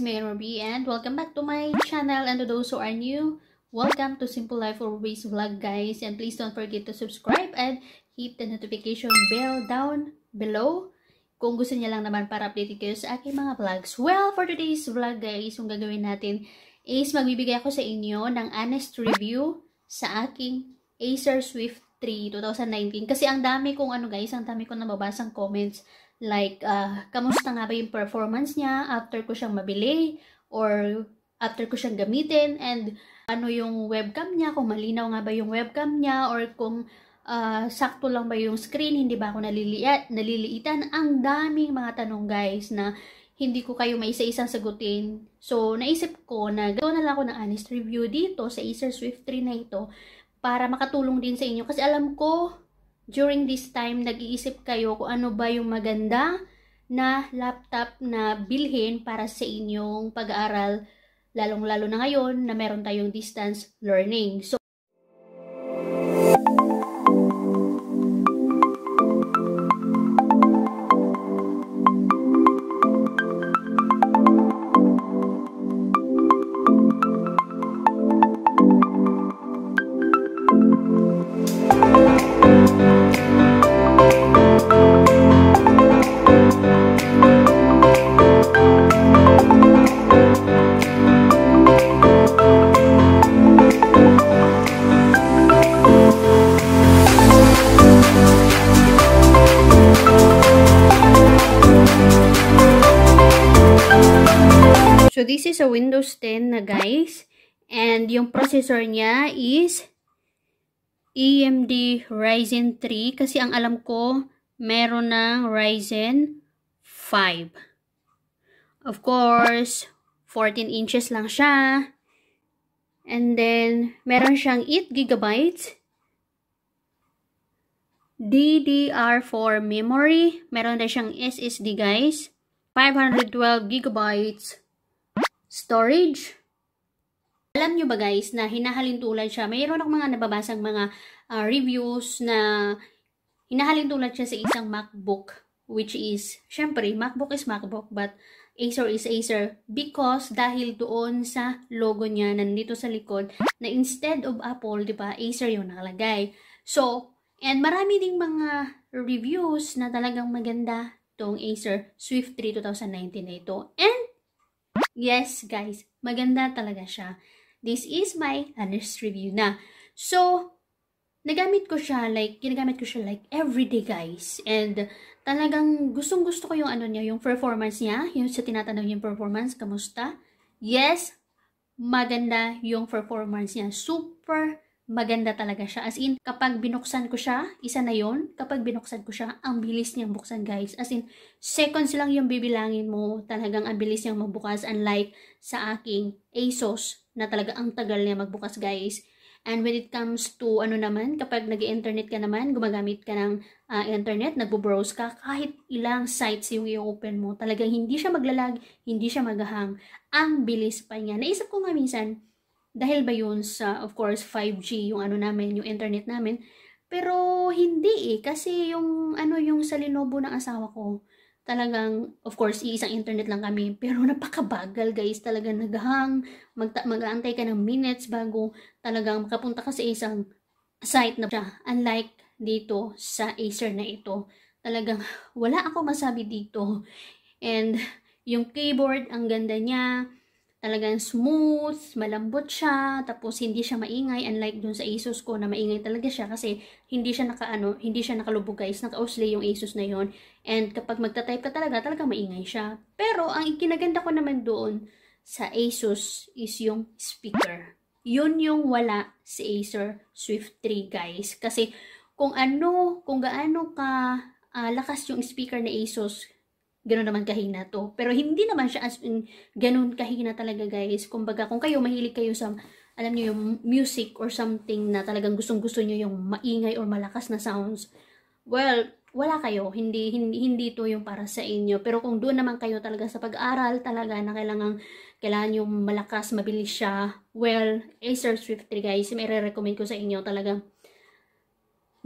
is Mayor Ruby and welcome back to my channel and to those who are new, welcome to Simple Life Always Vlog guys and please don't forget to subscribe and hit the notification bell down below kung gusto niya lang naman para updated kayo sa aking mga vlogs. Well, for today's vlog guys, yung gagawin natin is magbibigay ako sa inyo ng honest review sa aking Acer Swift 3, 2019. Kasi ang dami kong ano guys, ang dami kong nababasang comments like, uh, kamusta nga ba yung performance niya after ko siyang mabili or after ko siyang gamitin and ano yung webcam niya, kung malinaw nga ba yung webcam niya or kung uh, sakto lang ba yung screen, hindi ba ako naliliit, naliliitan. Ang daming mga tanong guys na hindi ko kayo maisa-isang sagutin. So, naisip ko na gawin na lang ako ng honest review dito sa Acer Swift 3 na ito para makatulong din sa inyo. Kasi alam ko, during this time, nag-iisip kayo kung ano ba yung maganda na laptop na bilhin para sa inyong pag-aaral, lalong-lalo na ngayon na meron tayong distance learning. So, So, this is a Windows 10 na guys. And yung processor niya is AMD Ryzen 3. Kasi ang alam ko, meron ng Ryzen 5. Of course, 14 inches lang siya. And then, meron siyang 8 gb DDR4 memory. Meron na siyang SSD guys. 512 gigabytes storage. Alam nyo ba guys na hinahalin tulad siya, mayroon akong mga nababasang mga uh, reviews na hinahalin tulad siya sa isang MacBook which is, syempre, MacBook is MacBook but Acer is Acer because dahil doon sa logo niya nandito sa likod na instead of Apple, di ba, Acer yung nakalagay. So, and marami ding mga reviews na talagang maganda tong Acer Swift 3 2019 na ito. And Yes, guys, maganda talaga siya. This is my honest review na. So, nagamit ko siya like ginagamit ko siya like everyday guys and talagang gustong gusto ko yung ano niya yung performance niya yung sa tinatanong yung performance kamusta yes maganda yung performance niya super maganda talaga siya. As in, kapag binuksan ko siya, isa na yon kapag binuksan ko siya, ang bilis niyang buksan guys. As in, seconds lang yung bibilangin mo, talagang ang bilis niyang magbukas. Unlike sa aking ASOS na talaga ang tagal niya magbukas guys. And when it comes to ano naman, kapag nag-internet ka naman, gumagamit ka ng uh, internet, nagbo-browse ka, kahit ilang sites yung i-open mo, talagang hindi siya maglalag, hindi siya magahang. Ang bilis pa niya. Naisip ko nga minsan, dahil ba yun sa, of course, 5G, yung ano namin, yung internet namin. Pero hindi eh, kasi yung ano yung sa Lenovo ng asawa ko, talagang, of course, iisang internet lang kami, pero napakabagal guys, talagang naghang, mag mag-aantay ka ng minutes bago talagang makapunta ka sa isang site na siya. Unlike dito sa Acer na ito, talagang wala ako masabi dito. And yung keyboard, ang ganda niya, talagang smooth, malambot siya, tapos hindi siya maingay unlike dun sa Asus ko na maingay talaga siya kasi hindi siya nakaano, hindi siya nakalubog guys, naka-osle yung Asus na yon. And kapag magta-type ka talaga, talaga maingay siya. Pero ang kinaganda ko naman doon sa Asus is yung speaker. Yun yung wala si Acer Swift 3 guys kasi kung ano, kung gaano ka uh, lakas yung speaker na Asus ganun naman kahina to. Pero hindi naman siya as in, ganun kahina talaga guys. Kumbaga kung kayo mahilig kayo sa alam niyo yung music or something na talagang gustong-gusto niyo yung maingay or malakas na sounds. Well, wala kayo, hindi, hindi, hindi ito yung para sa inyo. Pero kung doon naman kayo talaga sa pag-aaral talaga na kailangan, kailangan yung malakas, mabilis siya, well, Acer Swift 3 guys, may re-recommend ko sa inyo talaga.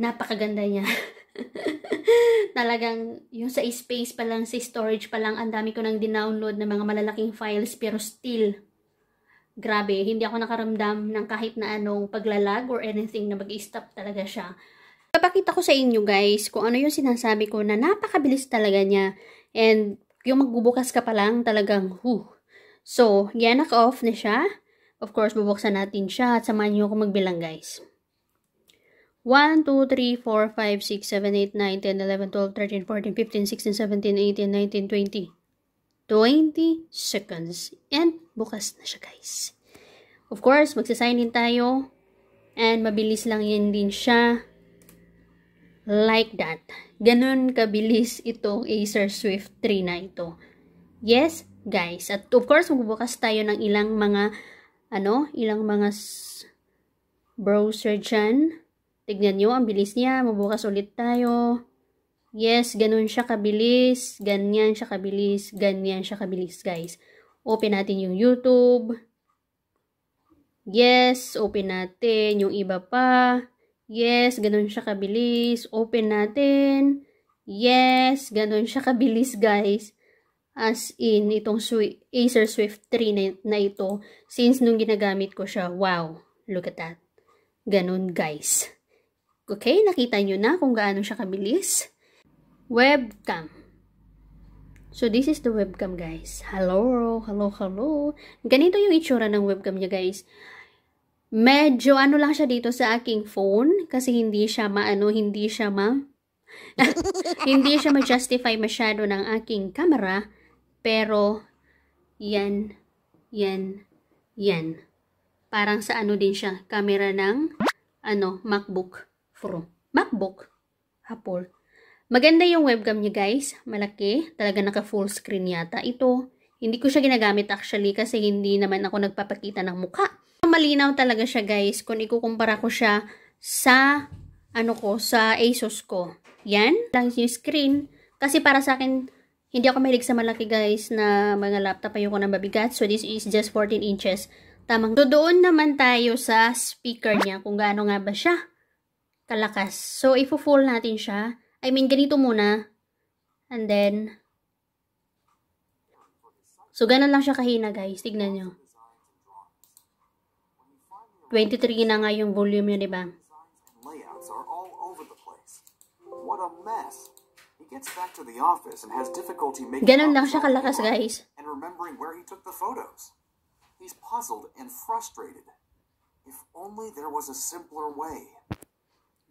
Napakaganda niya. Talagang yung sa space pa lang, sa storage pa lang, ang dami ko nang dinownload ng mga malalaking files pero still, grabe, hindi ako nakaramdam ng kahit na anong paglalag or anything na mag-stop talaga siya. Papakita ko sa inyo guys kung ano yung sinasabi ko na napakabilis talaga niya. And yung magbubukas ka pa lang talagang, huh. So, yan, naka-off na siya. Of course, bubuksan natin siya at samahan niyo ako magbilang guys. 1, 2, 3, 4, 5, 6, 7, 8, 9, 10, 11, 12, 13, 14, 15, 16, 17, 18, 19, 20. 20 seconds. And bukas na siya guys. Of course, magsasign in tayo. And mabilis lang yan din siya. Like that. Ganun kabilis itong Acer Swift 3 na ito. Yes, guys. At of course, magbubukas tayo ng ilang mga ano, ilang mga browser dyan Tignan nyo, ang bilis niya. Mabukas ulit tayo. Yes, ganun siya kabilis. Ganyan siya kabilis. Ganyan siya kabilis, guys. Open natin yung YouTube. Yes, open natin. Yung iba pa. Yes, ganun siya kabilis. Open natin. Yes, ganun siya kabilis, guys. As in, itong Acer Swift 3 na, na ito, since nung ginagamit ko siya, wow, look at that. Ganun, guys. Okay, nakita nyo na kung gaano siya kabilis. Webcam. So, this is the webcam, guys. Hello, hello, hello. Ganito yung itsura ng webcam niya, guys. Medyo ano lang siya dito sa aking phone kasi hindi siya maano, hindi siya ma... hindi siya ma-justify masyado ng aking camera. Pero, yan, yan, yan. Parang sa ano din siya, camera ng ano, MacBook from MacBook, Apple. Maganda yung webcam niya guys. Malaki. Talaga naka full screen yata ito. Hindi ko siya ginagamit actually kasi hindi naman ako nagpapakita ng mukha. Malinaw talaga siya guys kung ikukumpara ko siya sa ano ko, sa Asus ko. Yan. Lang yung screen. Kasi para sa akin, hindi ako mahilig sa malaki guys na mga laptop. Ayoko na mabigat. So this is just 14 inches. Tamang. So doon naman tayo sa speaker niya kung gaano nga ba siya kalakas. So, ifo-fold natin siya. I mean, ganito muna. And then, so, ganun lang siya kahina, guys. Tignan nyo. 23 na nga yung volume yun, diba? Ganun lang siya kalakas, guys. And remembering where he took the photos. He's puzzled and frustrated. If only there was a simpler way.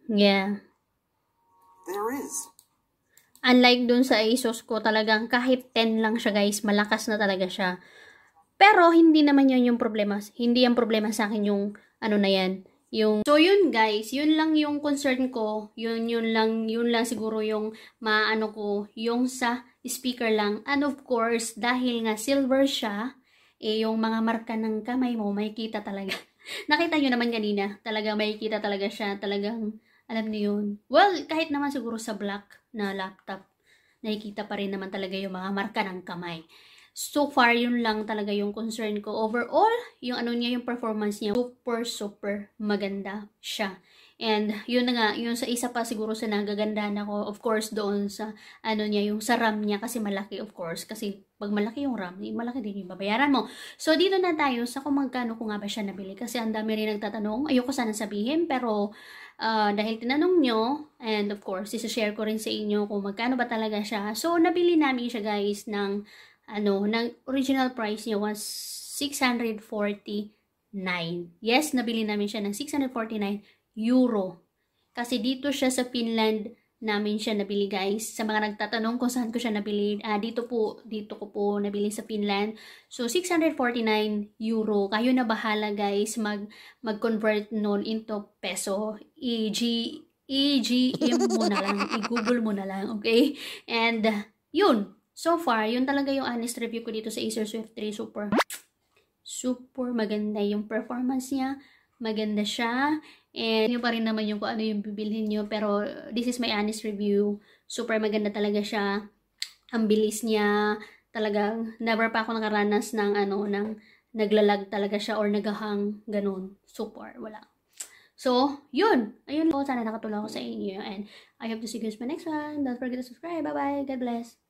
Yeah. There is. Unlike dun sa ASUS ko, talagang kahit 10 lang siya guys, malakas na talaga siya. Pero hindi naman yun yung problema. Hindi yung problema sa akin yung ano na yan. Yung, so yun guys, yun lang yung concern ko. Yun, yun lang, yun lang siguro yung maano ko, yung sa speaker lang. And of course, dahil nga silver siya, eh yung mga marka ng kamay mo, makikita talaga. Nakita nyo naman kanina, talaga makikita talaga siya, talagang alam niyo yun. Well, kahit naman siguro sa black na laptop, nakikita pa rin naman talaga yung mga marka ng kamay. So far, yun lang talaga yung concern ko. Overall, yung ano niya, yung performance niya, super, super maganda siya. And yun na nga, yun sa isa pa siguro sa nagagandaan ako, of course doon sa ano niya, yung sa RAM niya kasi malaki of course kasi pag malaki yung RAM, eh, malaki din yung babayaran mo. So dito na tayo sa kung magkano ko nga ba siya nabili kasi ang dami rin nagtatanong, ayoko sana sabihin pero uh, dahil tinanong nyo and of course isa-share ko rin sa inyo kung magkano ba talaga siya. So nabili namin siya guys ng ano, ng original price niya was 649. Yes, nabili namin siya ng 649 euro. Kasi dito siya sa Finland, namin siya nabili guys. Sa mga nagtatanong kung saan ko siya nabili, ah, dito po, dito ko po nabili sa Finland. So, 649 euro. Kayo na bahala guys mag, mag-convert noon into peso. EG, EGM mo na lang. I-google mo na lang, okay? And, yun. So far, yun talaga yung honest review ko dito sa Acer Swift 3 Super. Super maganda yung performance niya. Maganda siya. And nyo pa rin naman yung kung ano yung bibilhin nyo. Pero this is my honest review. Super maganda talaga siya. Ang bilis niya. Talagang never pa ako nakaranas ng ano, ng naglalag talaga siya or nagahang ganun. Super. Wala. So, yun. Ayun po. Sana nakatulong ako sa inyo. And I hope to see you guys my next one. Don't forget to subscribe. Bye-bye. God bless.